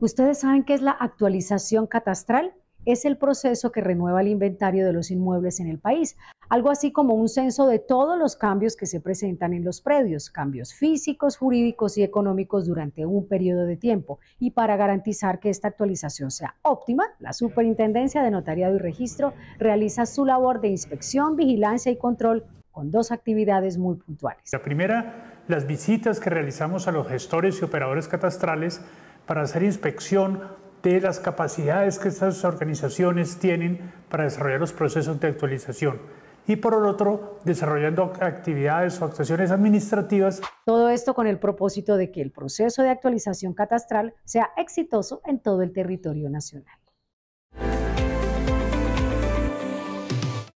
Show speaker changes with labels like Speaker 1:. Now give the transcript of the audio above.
Speaker 1: ¿Ustedes saben qué es la actualización catastral? Es el proceso que renueva el inventario de los inmuebles en el país, algo así como un censo de todos los cambios que se presentan en los predios, cambios físicos, jurídicos y económicos durante un periodo de tiempo. Y para garantizar que esta actualización sea óptima, la Superintendencia de Notariado y Registro realiza su labor de inspección, vigilancia y control con dos actividades muy puntuales.
Speaker 2: La primera, las visitas que realizamos a los gestores y operadores catastrales para hacer inspección de las capacidades que estas organizaciones tienen para desarrollar los procesos de actualización y por el otro, desarrollando actividades o actuaciones administrativas.
Speaker 1: Todo esto con el propósito de que el proceso de actualización catastral sea exitoso en todo el territorio nacional.